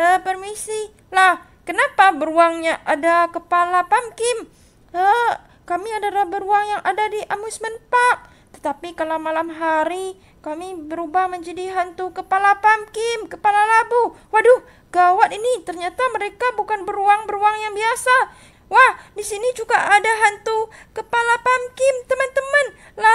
Eh, permisi. Lah, kenapa beruangnya ada kepala Pamkim? Eh, kami adalah beruang yang ada di amusement park. Tetapi kalau malam hari, kami berubah menjadi hantu kepala Pamkim, kepala labu. Waduh, gawat ini. Ternyata mereka bukan beruang-beruang yang biasa. Wah, di sini juga ada hantu kepala Pamkim, teman-teman. Lah,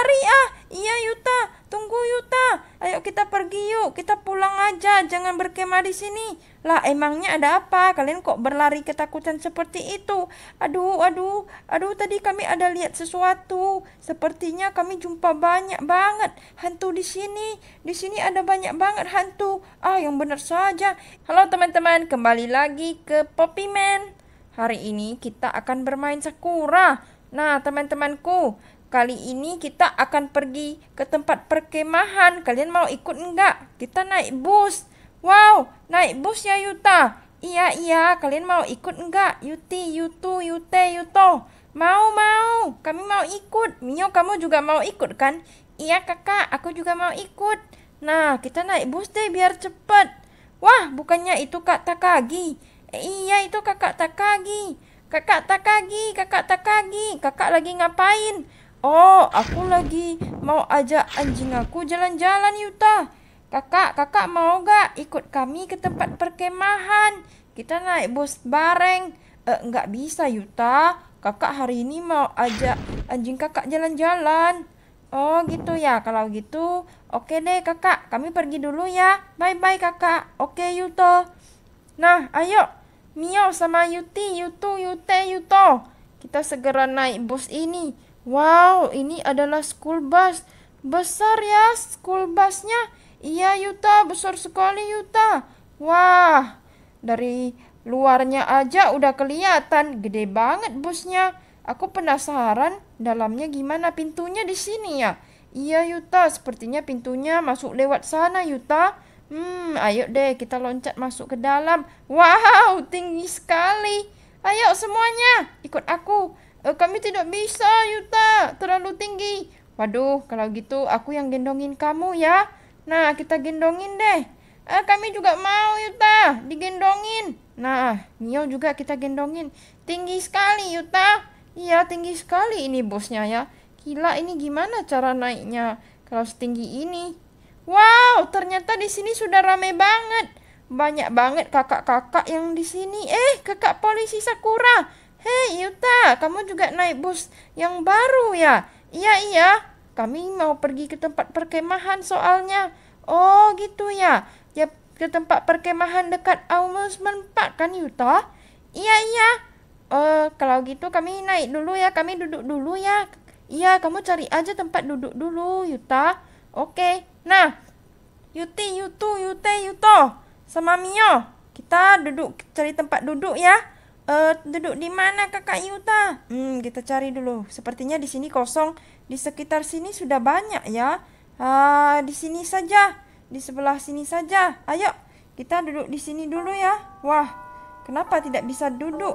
kita pergi yuk, kita pulang aja, jangan berkemah di sini. Lah, emangnya ada apa? Kalian kok berlari ketakutan seperti itu? Aduh, aduh, aduh, tadi kami ada lihat sesuatu. Sepertinya kami jumpa banyak banget hantu di sini. Di sini ada banyak banget hantu. Ah, yang benar saja. Halo teman-teman, kembali lagi ke Man. Hari ini kita akan bermain sakura. Nah, teman-temanku, Kali ini kita akan pergi ke tempat perkemahan. Kalian mau ikut enggak? Kita naik bus. Wow, naik bus ya Yuta. Iya, iya. Kalian mau ikut enggak? Yuti, Yutu, Yute, Yuto. Mau, mau. Kami mau ikut. Mio, kamu juga mau ikut kan? Iya kakak, aku juga mau ikut. Nah, kita naik bus deh biar cepet. Wah, bukannya itu Kak Takagi. Eh, iya, itu Kakak Takagi. Kakak Takagi, Kakak Takagi. Kakak lagi ngapain? Oh, aku lagi mau ajak anjing aku jalan-jalan, Yuta. Kakak, kakak mau gak ikut kami ke tempat perkemahan? Kita naik bus bareng. Eh, nggak bisa, Yuta. Kakak hari ini mau ajak anjing kakak jalan-jalan. Oh, gitu ya. Kalau gitu, oke deh, kakak. Kami pergi dulu ya. Bye-bye, kakak. Oke, Yuto. Nah, ayo. Mio sama Yuti, Yutu, Yute, Yuto. Kita segera naik bus ini Wow, ini adalah school bus. Besar ya school busnya. Iya Yuta, besar sekali Yuta. Wah, dari luarnya aja udah kelihatan gede banget busnya. Aku penasaran dalamnya gimana pintunya di sini ya. Iya Yuta, sepertinya pintunya masuk lewat sana Yuta. Hmm, ayo deh kita loncat masuk ke dalam. Wow, tinggi sekali. Ayo semuanya, ikut aku kami tidak bisa, Yuta. Terlalu tinggi. Waduh, kalau gitu aku yang gendongin kamu ya. Nah, kita gendongin deh. Eh, kami juga mau, Yuta. Digendongin. Nah, Mio juga kita gendongin. Tinggi sekali, Yuta. Iya, tinggi sekali ini bosnya ya. Gila, ini gimana cara naiknya? Kalau setinggi ini. Wow, ternyata di sini sudah ramai banget. Banyak banget kakak-kakak yang di sini. Eh, kakak polisi Sakura. Hei Yuta, kamu juga naik bus yang baru ya? Iya, iya. Kami mau pergi ke tempat perkemahan soalnya. Oh, gitu ya. Ya, ke tempat perkemahan dekat amusement park kan Yuta? Iya, iya. Uh, kalau gitu kami naik dulu ya, kami duduk dulu ya. Iya, kamu cari aja tempat duduk dulu, Yuta. Oke. Nah, Yuti, Yutu, Yute, Yuto sama Mio. Kita duduk cari tempat duduk ya uh, duduk di mana kakak Yuta? Hmm, kita cari dulu. Sepertinya di sini kosong. Di sekitar sini sudah banyak ya. Uh, di sini saja. Di sebelah sini saja. Ayo, kita duduk di sini dulu ya. Wah, kenapa tidak bisa duduk?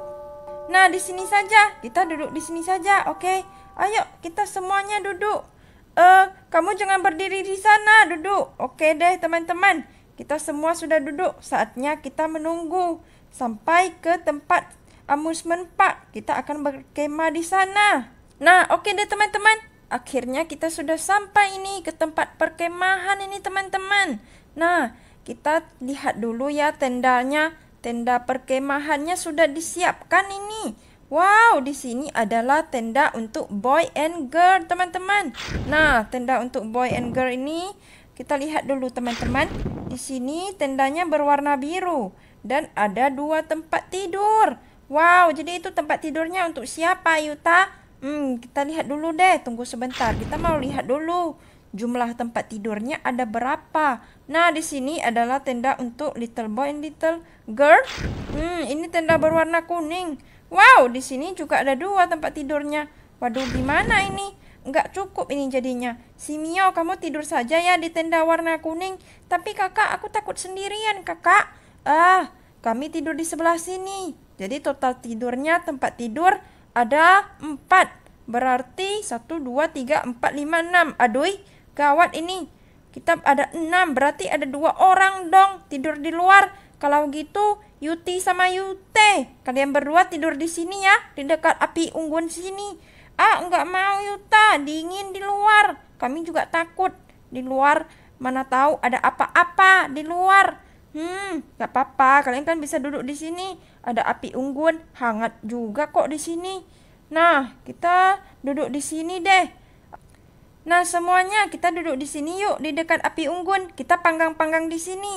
Nah, di sini saja. Kita duduk di sini saja, oke? Ayo, kita semuanya duduk. Eh, uh, kamu jangan berdiri di sana, duduk. Oke deh, teman-teman. Kita semua sudah duduk. Saatnya kita menunggu sampai ke tempat amusement park. Kita akan berkemah di sana. Nah, oke okay deh teman-teman. Akhirnya kita sudah sampai ini ke tempat perkemahan ini teman-teman. Nah, kita lihat dulu ya tendanya. Tenda perkemahannya sudah disiapkan ini. Wow, di sini adalah tenda untuk boy and girl, teman-teman. Nah, tenda untuk boy and girl ini kita lihat dulu, teman-teman. Di sini tendanya berwarna biru dan ada dua tempat tidur. Wow, jadi itu tempat tidurnya untuk siapa, Yuta? Hmm, kita lihat dulu deh. Tunggu sebentar. Kita mau lihat dulu jumlah tempat tidurnya ada berapa. Nah, di sini adalah tenda untuk little boy and little girl. Hmm, ini tenda berwarna kuning. Wow, di sini juga ada dua tempat tidurnya. Waduh, gimana ini? Nggak cukup ini jadinya. Si Mio, kamu tidur saja ya di tenda warna kuning. Tapi kakak, aku takut sendirian, kakak. Ah, kami tidur di sebelah sini. Jadi total tidurnya tempat tidur ada 4. Berarti 1, 2, 3, 4, 5, 6. Aduh, gawat ini. Kita ada 6, berarti ada 2 orang dong tidur di luar. Kalau gitu, Yuti sama Yute. Kalian berdua tidur di sini ya, di dekat api unggun sini. Ah, nggak mau Yuta, dingin di luar. Kami juga takut di luar. Mana tahu ada apa-apa di luar. Hmm, nggak apa-apa. Kalian kan bisa duduk di sini. Ada api unggun, hangat juga kok di sini. Nah, kita duduk di sini deh. Nah, semuanya kita duduk di sini yuk di dekat api unggun. Kita panggang-panggang di sini.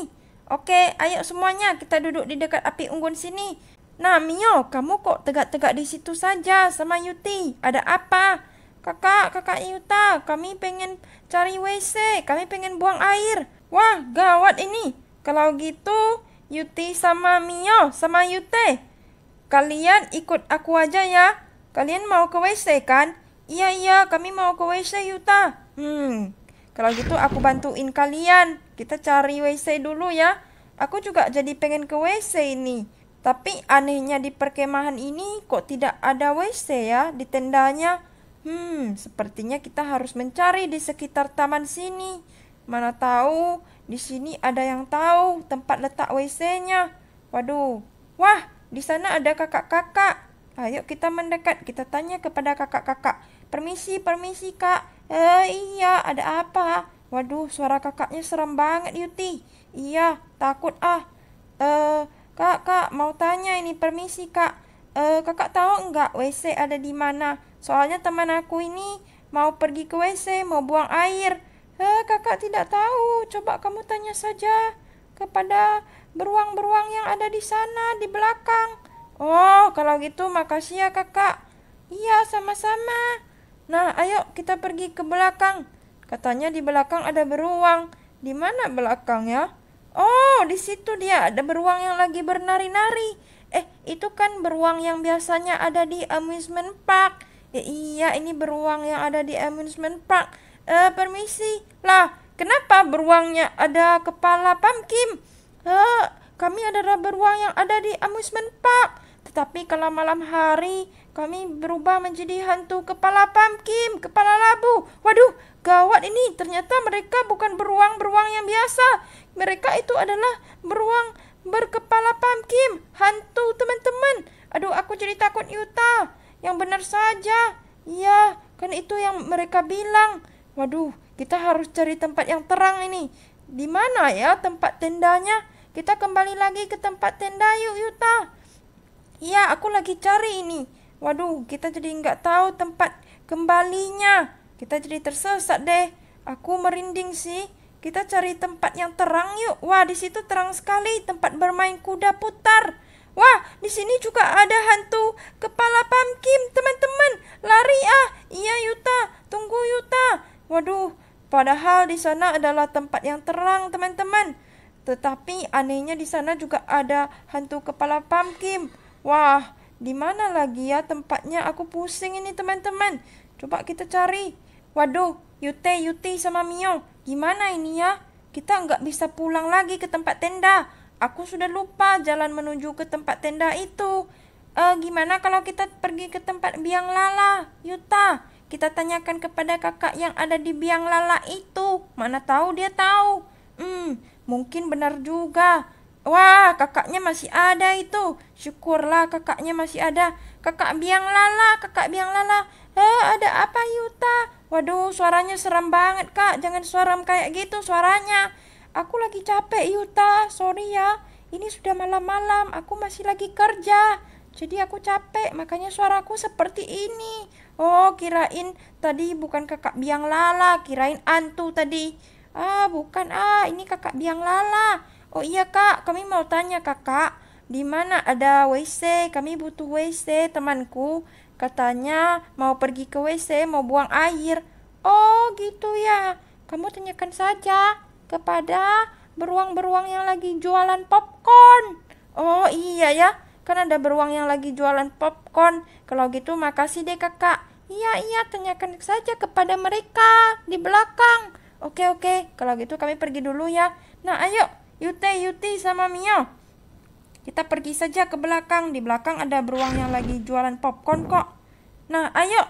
Oke, ayo semuanya kita duduk di dekat api unggun sini. Nah, Mio, kamu kok tegak-tegak di situ saja sama Yuti? Ada apa? Kakak, kakak Yuta, kami pengen cari WC, kami pengen buang air. Wah, gawat ini. Kalau gitu, Yuti sama Mio sama Yute, kalian ikut aku aja ya. Kalian mau ke WC kan? Iya, iya, kami mau ke WC Yuta. Hmm, kalau gitu aku bantuin kalian. Kita cari WC dulu ya. Aku juga jadi pengen ke WC ini. Tapi anehnya di perkemahan ini kok tidak ada WC ya di tendanya. Hmm, sepertinya kita harus mencari di sekitar taman sini. Mana tahu di sini ada yang tahu tempat letak WC-nya. Waduh. Wah, di sana ada kakak-kakak. Ayo kita mendekat, kita tanya kepada kakak-kakak. Permisi, permisi kak. Eh, iya, ada apa? Waduh, suara kakaknya serem banget, Yuti. Iya, takut ah. Eh, kak, kak, mau tanya ini, permisi kak. Eh, kakak tahu enggak WC ada di mana? Soalnya teman aku ini mau pergi ke WC, mau buang air. Eh, kakak tidak tahu. Coba kamu tanya saja kepada beruang-beruang yang ada di sana, di belakang. Oh, kalau gitu makasih ya kakak. Iya, sama-sama. Nah, ayo kita pergi ke belakang. Katanya di belakang ada beruang. Di mana belakang ya? Oh, di situ dia ada beruang yang lagi bernari-nari. Eh, itu kan beruang yang biasanya ada di amusement park. Ya, iya, ini beruang yang ada di amusement park. Eh, permisi. Lah, kenapa beruangnya ada kepala pamkim? Eh, kami adalah beruang yang ada di amusement park. Tetapi kalau malam hari, kami berubah menjadi hantu kepala pamkim, kepala labu. Waduh, gawat ini. Ternyata mereka bukan beruang-beruang yang biasa. Mereka itu adalah beruang berkepala pamkim, hantu teman-teman. Aduh, aku jadi takut Yuta. Yang benar saja. ya kan itu yang mereka bilang. Waduh, kita harus cari tempat yang terang ini. Di mana ya tempat tendanya? Kita kembali lagi ke tempat tenda yuk, Yuta. Iya, aku lagi cari ini. Waduh, kita jadi nggak tahu tempat kembalinya. Kita jadi tersesat deh. Aku merinding sih. Kita cari tempat yang terang yuk. Wah, di situ terang sekali tempat bermain kuda putar. Wah, di sini juga ada hantu kepala pamkim, teman-teman. Lari ah. Iya, Yuta. Tunggu, Yuta. Waduh, padahal di sana adalah tempat yang terang, teman-teman. Tetapi anehnya di sana juga ada hantu kepala pumpkin. Wah, di mana lagi ya tempatnya? Aku pusing ini, teman-teman. Coba kita cari. Waduh, Yute, Yute sama Mio. Gimana ini ya? Kita nggak bisa pulang lagi ke tempat tenda. Aku sudah lupa jalan menuju ke tempat tenda itu. Eh, gimana kalau kita pergi ke tempat biang lala, Yuta? Kita tanyakan kepada kakak yang ada di biang lala itu. Mana tahu dia tahu. Hmm, mungkin benar juga. Wah, kakaknya masih ada itu. Syukurlah kakaknya masih ada. Kakak biang lala, kakak biang lala. Eh, ada apa Yuta? Waduh, suaranya serem banget, Kak. Jangan suaram kayak gitu suaranya. Aku lagi capek, Yuta. Sorry ya. Ini sudah malam-malam, aku masih lagi kerja. Jadi aku capek, makanya suaraku seperti ini. Oh, kirain tadi bukan kakak biang lala, kirain antu tadi. Ah, bukan ah, ini kakak biang lala. Oh iya kak, kami mau tanya kakak, di mana ada WC? Kami butuh WC, temanku. Katanya mau pergi ke WC, mau buang air. Oh gitu ya, kamu tanyakan saja kepada beruang-beruang yang lagi jualan popcorn. Oh iya ya, Kan ada beruang yang lagi jualan popcorn. Kalau gitu makasih deh kakak. Iya, iya, tanyakan saja kepada mereka di belakang. Oke, oke. Kalau gitu kami pergi dulu ya. Nah, ayo. Yute, Yuti sama Mio. Kita pergi saja ke belakang. Di belakang ada beruang yang lagi jualan popcorn kok. Nah, ayo.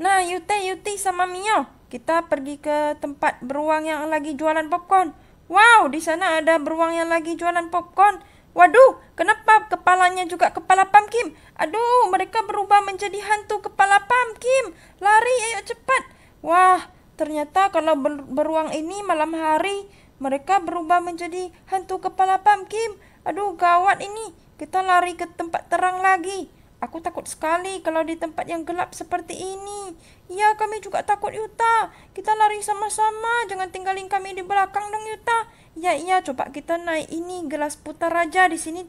Nah, Yute, Yuti sama Mio kita pergi ke tempat beruang yang lagi jualan popcorn. Wow, di sana ada beruang yang lagi jualan popcorn. Waduh, kenapa kepalanya juga kepala Pamkim? Aduh, mereka berubah menjadi hantu kepala Pamkim. Lari, ayo cepat. Wah, ternyata kalau ber beruang ini malam hari, mereka berubah menjadi hantu kepala Pamkim. Aduh, gawat ini. Kita lari ke tempat terang lagi. Aku takut sekali kalau di tempat yang gelap seperti ini. Iya, kami juga takut Yuta. Kita lari sama-sama, jangan tinggalin kami di belakang dong Yuta. Iya, iya, coba kita naik ini gelas putar aja di sini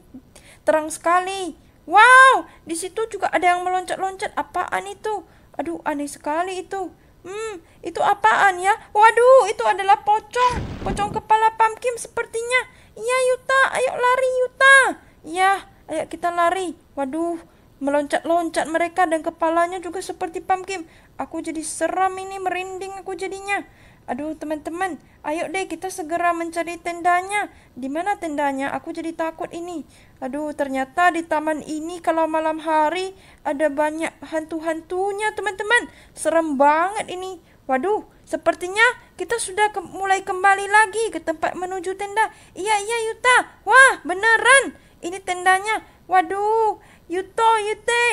terang sekali. Wow, di situ juga ada yang meloncat-loncat. Apaan itu? Aduh, aneh sekali itu. Hmm, itu apaan ya? Waduh, itu adalah pocong. Pocong kepala pumpkin sepertinya. Iya, Yuta, ayo lari Yuta. Iya, ayo kita lari. Waduh, meloncat-loncat mereka dan kepalanya juga seperti pumpkin. Aku jadi seram ini merinding aku jadinya. Aduh teman-teman, ayo deh kita segera mencari tendanya. Di mana tendanya? Aku jadi takut ini. Aduh, ternyata di taman ini kalau malam hari ada banyak hantu-hantunya teman-teman. Serem banget ini. Waduh, sepertinya kita sudah ke mulai kembali lagi ke tempat menuju tenda. Iya, iya Yuta. Wah, beneran. Ini tendanya. Waduh, Yuto, Yute.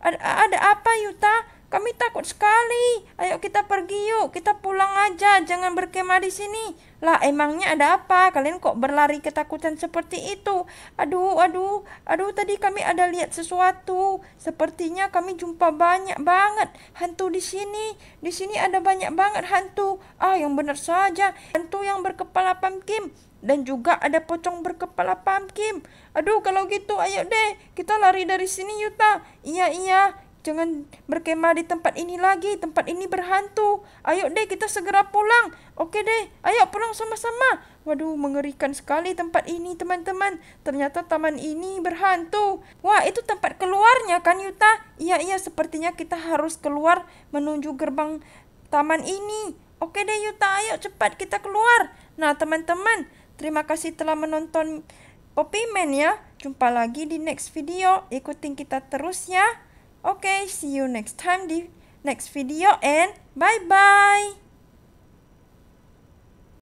Ada, ada apa Yuta? Kami takut sekali. Ayo kita pergi yuk. Kita pulang aja. Jangan berkemah di sini. Lah, emangnya ada apa? Kalian kok berlari ketakutan seperti itu? Aduh, aduh, aduh. Tadi kami ada lihat sesuatu. Sepertinya kami jumpa banyak banget hantu di sini. Di sini ada banyak banget hantu. Ah, yang benar saja. Hantu yang berkepala pumpkin dan juga ada pocong berkepala pumpkin. Aduh, kalau gitu ayo deh kita lari dari sini Yuta. Iya, iya. Jangan berkemah di tempat ini lagi. Tempat ini berhantu. Ayo deh kita segera pulang. Oke deh, ayo pulang sama-sama. Waduh, mengerikan sekali tempat ini teman-teman. Ternyata taman ini berhantu. Wah, itu tempat keluarnya kan Yuta? Iya, iya. Sepertinya kita harus keluar menuju gerbang taman ini. Oke deh Yuta, ayo cepat kita keluar. Nah teman-teman, terima kasih telah menonton Poppyman ya. Jumpa lagi di next video. Ikutin kita terus ya. Okay, see you next time, the next video and bye-bye.